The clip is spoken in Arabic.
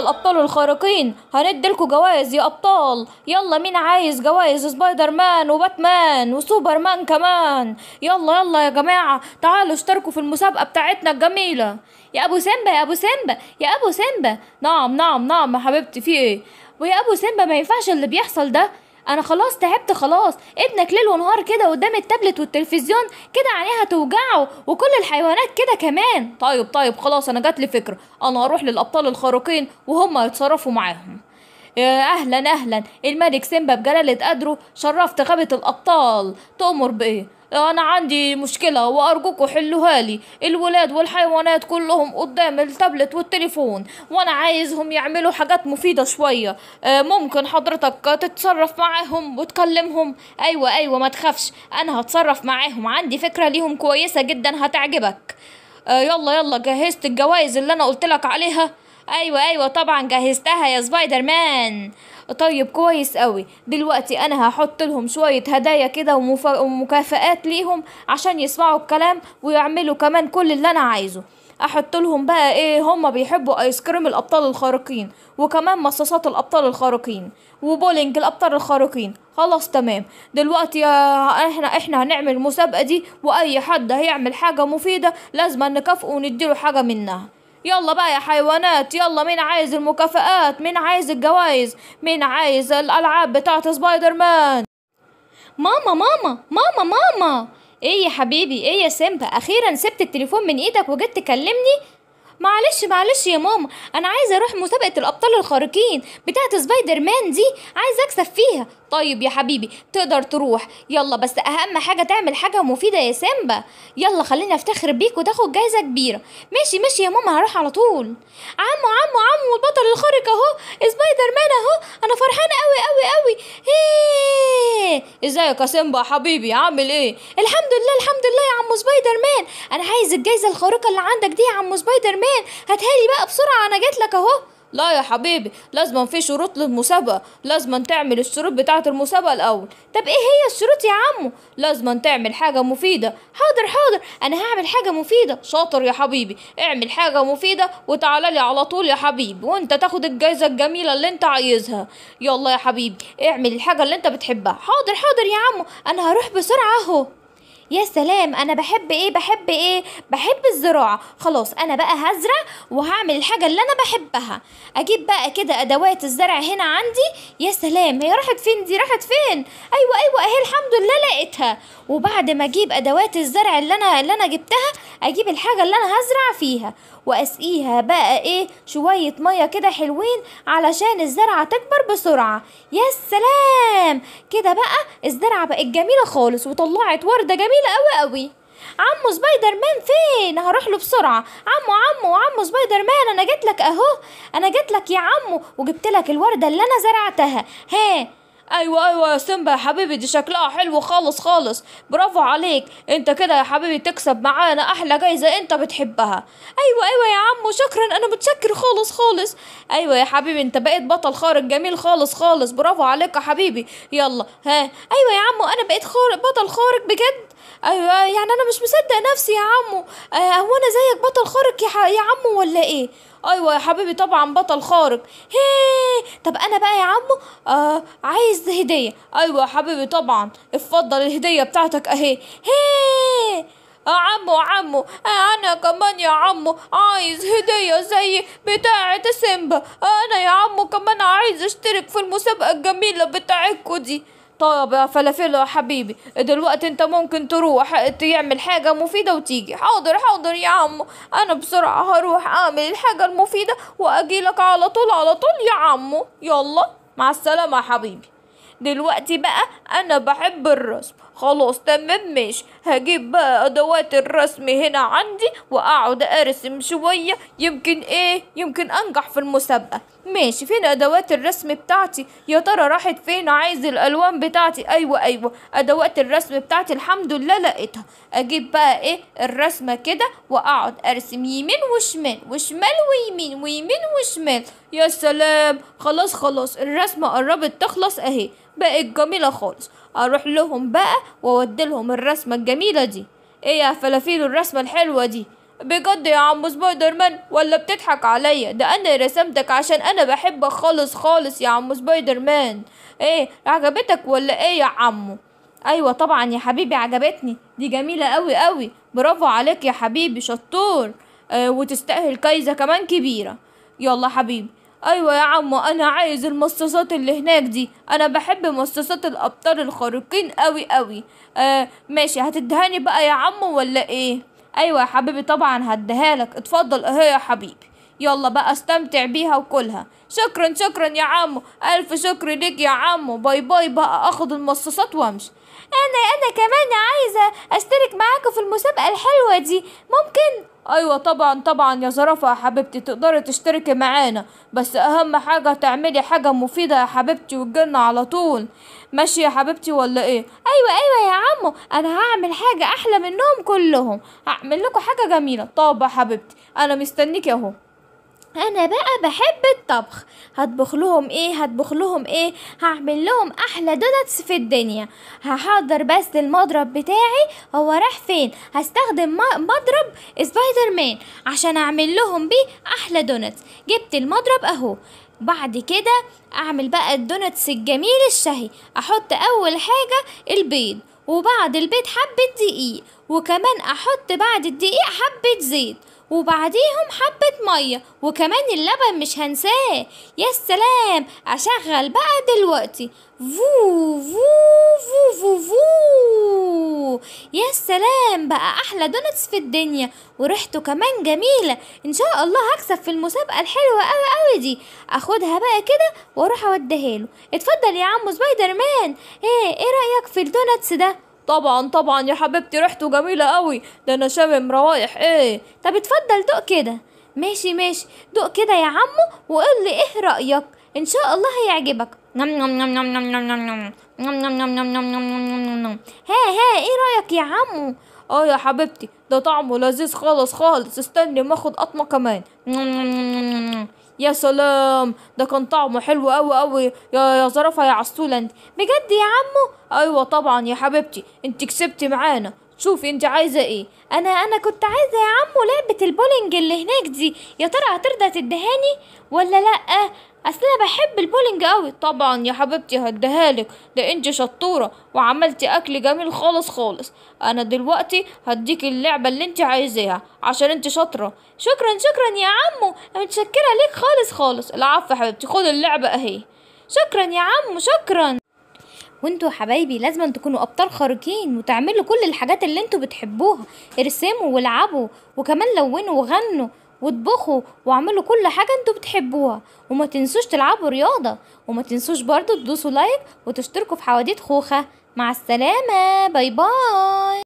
الابطال الخارقين هنديلكوا جوائز يا ابطال يلا مين عايز جوائز سبايدر مان وباتمان وسوبر مان كمان يلا يلا يا جماعه تعالوا اشتركوا في المسابقه بتاعتنا الجميله يا ابو سيمبا يا ابو سيمبا يا ابو سيمبا نعم نعم نعم يا حبيبتي في ايه ويا ابو سيمبا ما ينفعش اللي بيحصل ده انا خلاص تعبت خلاص ابنك ليل ونهار كده قدام التابلت والتلفزيون كده عينيها توجعه وكل الحيوانات كده كمان طيب طيب خلاص انا جاتلي فكره انا هروح للابطال الخارقين وهم يتصرفوا معاهم آه، اهلا اهلا الملك سيمبا بجلالة قدره شرفت غابة الابطال تؤمر بايه آه، انا عندي مشكلة وارجوكوا حلوها لي الولاد والحيوانات كلهم قدام التابلت والتليفون وانا عايزهم يعملوا حاجات مفيدة شوية آه، ممكن حضرتك تتصرف معاهم وتكلمهم ايوه ايوه ما تخافش انا هتصرف معاهم عندي فكرة ليهم كويسة جدا هتعجبك يلا يلا جهزت الجوائز اللي انا قلتلك عليها ايوه ايوه طبعا جهزتها يا سبايدر مان طيب كويس قوي دلوقتي انا هحط لهم شويه هدايا كده ومف... ومكافئات ليهم عشان يسمعوا الكلام ويعملوا كمان كل اللي انا عايزه احط لهم بقى ايه هما بيحبوا ايس كريم الابطال الخارقين وكمان مصاصات الابطال الخارقين وبولينج الابطال الخارقين خلاص تمام دلوقتي احنا احنا هنعمل المسابقه دي واي حد هيعمل حاجه مفيده لازم نكافئه ونديله حاجه منها يلا بقى يا حيوانات يلا مين عايز المكافآت مين عايز الجوائز مين عايز الألعاب بتاعة سبايدر مان ماما ماما ماما ماما ايه يا حبيبي ايه يا سيمبا اخيرا سبت التليفون من ايدك وجيت تكلمني معلش معلش يا ماما انا عايزه اروح مسابقه الابطال الخارقين بتاعه سبايدر مان دي عايزه اكسب فيها طيب يا حبيبي تقدر تروح يلا بس اهم حاجه تعمل حاجه مفيده يا سيمبا يلا خلينا افتخر بيك وتاخد جايزه كبيره ماشي ماشي يا ماما هروح على طول عمو عمو عمو البطل الخارق اهو سبايدر مان اهو انا فرحانه قوي قوي قوي ايه ازيك يا سيمبا حبيبي عامل ايه الحمد لله الحمد عمو سبايدر مان انا عايز الجايزه الخارقه اللي عندك دي يا عمو سبايدر مان هاتها لي بقى بسرعه انا جيت لك اهو لا يا حبيبي لازم في شروط للمسابقة لازم تعمل الشروط بتاعة المسابقة الأول طب ايه هي الشروط يا عمو لازم تعمل حاجة مفيدة حاضر حاضر أنا هعمل حاجة مفيدة شاطر يا حبيبي اعمل حاجة مفيدة وتعالى لي على طول يا حبيبي وانت تاخد الجايزة الجميلة اللي انت عايزها يلا يا حبيبي اعمل الحاجة اللي انت بتحبها حاضر حاضر يا عمو أنا هروح بسرعة اهو يا سلام انا بحب ايه بحب ايه بحب الزراعه خلاص انا بقى هزرع وهعمل الحاجه اللي انا بحبها اجيب بقى كده ادوات الزرع هنا عندي يا سلام هي راحت فين دي راحت فين ايوه ايوه اهي الحمد لله لقيتها وبعد ما اجيب ادوات الزرع اللي انا اللي انا جبتها اجيب الحاجه اللي انا هزرع فيها واسقيها بقى ايه شويه ميه كده حلوين علشان الزرعه تكبر بسرعه يا سلام كده بقى الزرعه بقت جميله خالص وطلعت ورده جميله طويلة قوي قوي عمو سبايدر مان فين هروح له بسرعه عمو عمو عمو سبايدر مان انا جيت لك اهو انا جيت لك يا عمو وجبت لك الورده اللي انا زرعتها ها ايوه ايوه يا سيمبا يا حبيبي دي شكلها حلو خالص خالص برافو عليك انت كده يا حبيبي تكسب معانا احلى جايزه انت بتحبها ايوه ايوه يا عمو شكرا انا متشكر خالص خالص ايوه يا حبيبي انت بقيت بطل خارق جميل خالص خالص برافو عليك يا حبيبي يلا ها ايوه يا عمو انا بقيت خارق بطل خارق بجد أيوة،, ايوه يعني انا مش مصدق نفسي يا عمو آه، هو انا زيك بطل خارق يا, ح... يا عمو ولا ايه ايوه يا حبيبي طبعا بطل خارق هي طب انا بقى يا عمو آه عايز هديه ايوه يا حبيبي طبعا اتفضل الهديه بتاعتك اهي هي يا آه، عمو عمو آه، انا كمان يا عمو عايز هدية زي بتاعة سيمبا انا يا عمو كمان عايز اشترك في المسابقة الجميلة بتاعتكو دي طيب يا فلافل يا حبيبي دلوقتي انت ممكن تروح تعمل حاجة مفيدة وتيجي حاضر حاضر يا عمو انا بسرعة هروح اعمل الحاجة المفيدة واجيلك على طول على طول يا عمو يلا مع السلامة يا حبيبي دلوقتي بقى انا بحب الرسم خلاص تمام ماشي هجيب بقى ادوات الرسم هنا عندي واقعد ارسم شوية يمكن ايه يمكن انجح في المسابقة ماشي فين ادوات الرسم بتاعتي يا ترى راحت فين عايز الالوان بتاعتي ايوه ايوه ادوات الرسم بتاعتي الحمد لله لقيتها اجيب بقى ايه الرسمة كده واقعد ارسم يمين وشمال وشمال ويمين ويمين وشمال يا سلام خلاص خلاص الرسمة قربت تخلص اهي بقت جميلة خالص اروح لهم بقى واودي لهم الرسمة الجميلة دي ايه يا فلافيل الرسمة الحلوة دي بجد يا عم سبايدر مان ولا بتضحك عليا ده انا رسمتك عشان انا بحبك خالص خالص يا عم سبايدر مان ايه عجبتك ولا ايه يا عمو ايوه طبعا يا حبيبي عجبتني دي جميله قوي قوي برافو عليك يا حبيبي شطور آه وتستاهل كايزة كمان كبيره يلا حبيبي ايوه يا عمو انا عايز المصاصات اللي هناك دي انا بحب مصاصات الابطال الخارقين أوي أوي آه ماشي هتدهاني بقى يا عمو ولا ايه ايوه يا حبيبي طبعا هديهالك اتفضل اهي يا حبيبي يلا بقى استمتع بيها وكلها شكرا شكرا يا عمو الف شكر ليك يا عمو باي باي بقى اخد المصاصات وامشي انا انا كمان عايزه اشترك معاكم في المسابقه الحلوه دي ممكن ايوه طبعا طبعا يا زرافه يا حبيبتي تقدري تشتركي معانا بس اهم حاجه تعملي حاجه مفيده يا حبيبتي وتجيلنا على طول ماشي يا حبيبتي ولا ايه ايوه ايوه يا عمو انا هعمل حاجه احلى منهم كلهم هعمل لكم حاجه جميله طب يا حبيبتي انا مستنيك اهو انا بقى بحب الطبخ هطبخ لهم ايه هطبخ لهم ايه هعمل لهم احلى دوناتس في الدنيا هحضر بس المضرب بتاعي هو راح فين هستخدم مضرب سبايدر مان عشان اعمل لهم بيه احلى دوناتس جبت المضرب اهو بعد كده اعمل بقى الدوناتس الجميل الشهي احط اول حاجه البيض وبعد البيض حبه دقيق وكمان احط بعد الدقيق حبه زيت وبعديهم حبة مية وكمان اللبن مش هنساه يا سلام أشغل بقى دلوقتي فو فو فو فو يا سلام بقى أحلى دونتس في الدنيا وريحته كمان جميلة إن شاء الله هكسب في المسابقة الحلوة أوي أوي دي أخدها بقى كده وأروح أوديها له اتفضل يا عمو سبايدر مان إيه إيه رأيك في الدونتس ده طبعا طبعا يا حبيبتي ريحته جميلة قوي ده انا شامم روايح ايه طب اتفضل دوق كده ماشي ماشي دوق كده يا عمو وقول لي ايه رأيك ان شاء الله هيعجبك نم نم نم نم نم نم نم نم نم نم نم نم نم نم نم نم ها ها ايه رأيك يا عمو اه يا حبيبتي ده طعمه لذيذ خالص خالص استني ما اخد قطمه كمان نم نم نم نم نم يا سلام ده كان طعمه حلو قوي قوي يا يا زرافه يا انت بجد يا عمو ايوه طبعا يا حبيبتي انت كسبتي معانا شوفي انت عايزه ايه انا انا كنت عايزه يا عمو لعبه البولينج اللي هناك دي يا ترى هترضى تدهاني ولا لا اصل انا بحب البولينج قوي طبعا يا حبيبتي هديهالك ده انت شطوره وعملتي اكل جميل خالص خالص انا دلوقتي هديك اللعبه اللي انت عايزاها عشان انت شاطره شكرا شكرا يا عمو انا متشكره ليك خالص خالص العفو يا حبيبتي خد اللعبه اهي شكرا يا عمو شكرا وانتوا حبايبي لازم تكونوا ابطال خارقين وتعملوا كل الحاجات اللي انتوا بتحبوها ارسموا والعبوا وكمان لونوا وغنوا واطبخوا واعملوا كل حاجة انتوا بتحبوها وما تنسوش تلعبوا رياضة وما تنسوش برضو تدوسوا لايك وتشتركوا في حواديت خوخة مع السلامة باي باي